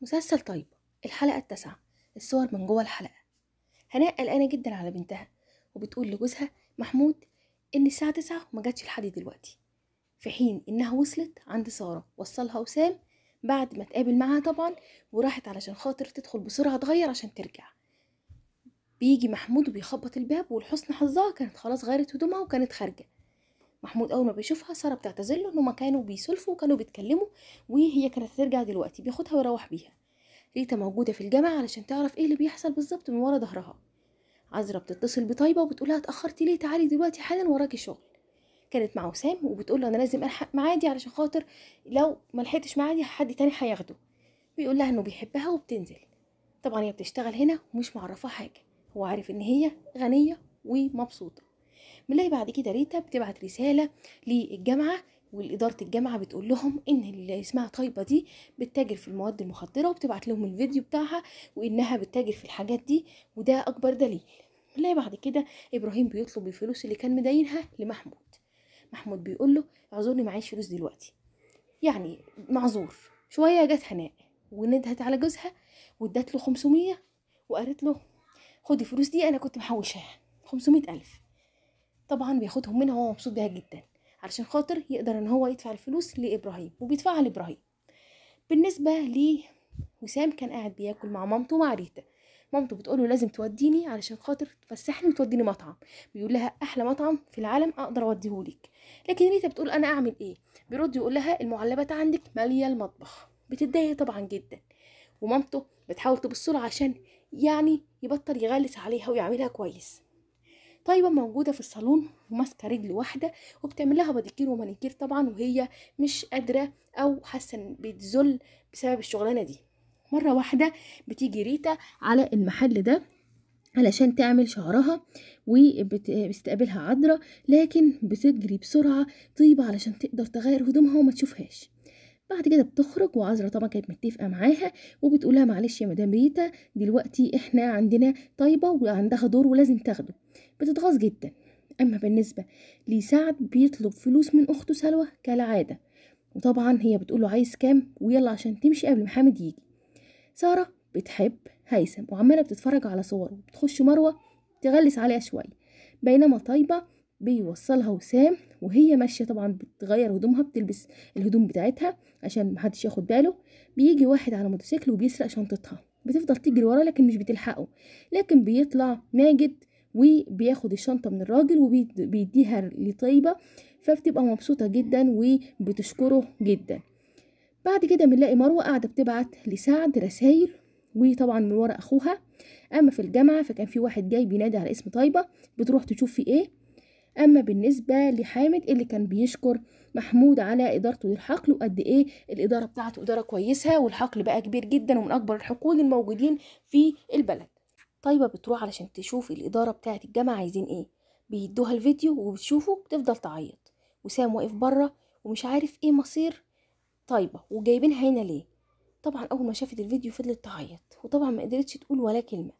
مسلسل طيب الحلقة التاسعة الصور من جوه الحلقة هناء قلقانة جدا على بنتها وبتقول لجوزها محمود إن الساعة تسعة وما جاتش لحد دلوقتي في حين إنها وصلت عند سارة وصلها وسام بعد ما تقابل معاها طبعا وراحت علشان خاطر تدخل بسرعة تغير عشان ترجع بيجي محمود وبيخبط الباب ولحسن حظها كانت خلاص غيرت هدومها وكانت خارجة محمود اول ما بيشوفها ساره بتعتذر له ان هما كانوا بيسولفوا وكانوا بيتكلموا وهي كانت هترجع دلوقتي بياخدها ويروح بيها ريتا موجوده في الجامعه علشان تعرف ايه اللي بيحصل بالظبط من ورا ظهرها عذرا بتتصل بطيبه وبتقولها اتاخرتي ليه تعالي دلوقتي حالا وراكي شغل كانت مع وسام وبتقول له انا لازم الحق معادي علشان خاطر لو ما لحقتش معادي حد تاني هياخده بيقول لها انه بيحبها وبتنزل طبعا هي بتشتغل هنا ومش معرفه حاجه هو عارف ان هي غنيه ومبسوطه بنلاقي بعد كده ريتا بتبعت رساله للجامعه والإدارة الجامعة بتقول لهم إن اللي اسمها طيبة دي بتتاجر في المواد المخدرة وبتبعت لهم الفيديو بتاعها وإنها بتتاجر في الحاجات دي وده أكبر دليل نلاقي بعد كده إبراهيم بيطلب الفلوس اللي كان مدينها لمحمود محمود بيقول له اعذرني معيش فلوس دلوقتي يعني معذور شوية جت هناء وندهت على جوزها وادت له 500 وقالت له خدي الفلوس دي أنا كنت محوشاها 500 ألف طبعا بياخدهم منها وهو مبسوط بيها جدا علشان خاطر يقدر ان هو يدفع الفلوس لابراهيم وبيدفعها لابراهيم بالنسبه لي وسام كان قاعد بياكل مع مامته ومع ريتا مامته بتقوله لازم توديني علشان خاطر تفسحني وتوديني مطعم بيقول لها احلى مطعم في العالم اقدر اوديهولك لكن ريتا بتقول انا اعمل ايه بيرد يقول لها المعلبات عندك ماليه المطبخ بتتضايق طبعا جدا ومامته بتحاول تبصله عشان يعني يبطل يغلس عليها ويعملها كويس طيبه موجوده في الصالون وماسكه رجل واحده وبتعمل لها باديكير ومانيكير طبعا وهي مش قادره او حاسه ان بتذل بسبب الشغلانه دي مره واحده بتيجي ريتا على المحل ده علشان تعمل شعرها وبتستقبلها عذرة لكن بتجري بسرعة طيبة علشان تقدر تغير هدومها وما تشوفهاش بعد كده بتخرج وعذرا طبعا كانت متفقه معاها وبتقولها معلش يا مدام ريتا دلوقتي احنا عندنا طيبه وعندها دور ولازم تاخده بتتغاظ جدا اما بالنسبه لسعد بيطلب فلوس من اخته سلوى كالعاده وطبعا هي بتقول له عايز كام ويلا عشان تمشي قبل ما حامد يجي ساره بتحب هيثم وعماله بتتفرج على صوره بتخش مروه تغلس عليها شويه بينما طيبه بيوصلها وسام وهي ماشيه طبعا بتغير هدومها بتلبس الهدوم بتاعتها عشان محدش ياخد باله بيجي واحد على موتوسيكل وبيسرق شنطتها بتفضل تجري وراه لكن مش بتلحقه لكن بيطلع ماجد وبياخد الشنطة من الراجل وبيديها لطيبة فبتبقى مبسوطة جدا وبتشكره جدا بعد كده بنلاقي مروة قاعدة بتبعت لسعد رسايل وطبعا من ورا أخوها أما في الجامعة فكان في واحد جاي بينادي على اسم طيبة بتروح تشوف في إيه أما بالنسبة لحامد اللي كان بيشكر محمود على إدارته للحقل وقد إيه الإدارة بتاعته إدارة كويسة والحقل بقى كبير جدا ومن أكبر الحقول الموجودين في البلد طيبة بتروح علشان تشوف الإدارة بتاعة الجامعة عايزين إيه بيدوها الفيديو وبتشوفه بتفضل تعيط وسام واقف بره ومش عارف إيه مصير طيبة وجايبينها هنا ليه طبعا أول ما شافت الفيديو فضلت تعيط وطبعا ما قدرتش تقول ولا كلمة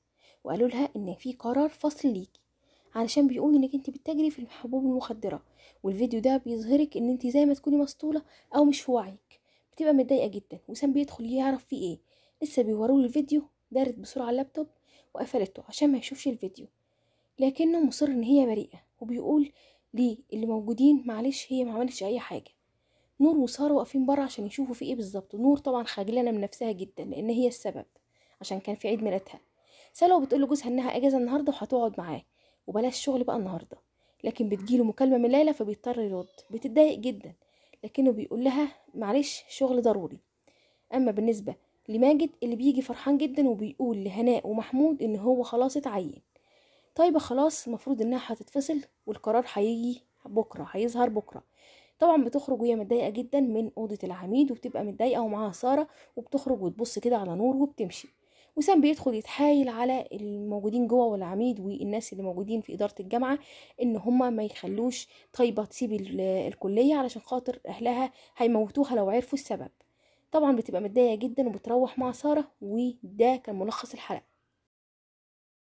وقالوا لها إن في قرار فصل ليكي علشان بيقول انك انت بتجري في الحبوب المخدره والفيديو ده بيظهرك ان انت زي ما تكوني مسطوله او مش في وعيك بتبقى متضايقه جدا وسام بيدخل يعرف فيه ايه لسه بيوروه الفيديو دارت بسرعه اللابتوب وقفلته عشان ما يشوفش الفيديو لكنه مصر ان هي بريئه وبيقول ليه اللي موجودين معلش هي ما عملتش اي حاجه نور وساره واقفين بره عشان يشوفوا في ايه بالظبط ونور طبعا خجلانه من نفسها جدا لان هي السبب عشان كان في عيد ميلادها سالو بتقول لجوزها انها اجازه النهارده وهتقعد معاه وبلاش شغل بقى النهارده لكن بتجيله مكالمه من ليلى فبيضطر يرد بتتضايق جدا لكنه بيقول لها معلش شغل ضروري اما بالنسبه لماجد اللي بيجي فرحان جدا وبيقول لهناء ومحمود ان هو خلاص اتعين طيبه خلاص المفروض انها هتتفصل والقرار هيجي بكره هيظهر بكره طبعا بتخرج وهي متضايقه جدا من اوضه العميد وبتبقى متضايقه ومعاها ساره وبتخرج وتبص كده على نور وبتمشي وسام بيدخل يتحايل على الموجودين جوه والعميد والناس اللي موجودين في إدارة الجامعة إن هما ما يخلوش طيبة تسيب الكلية علشان خاطر أهلها هيموتوها لو عرفوا السبب طبعا بتبقى متضايقة جدا وبتروح مع سارة وده كان ملخص الحلقة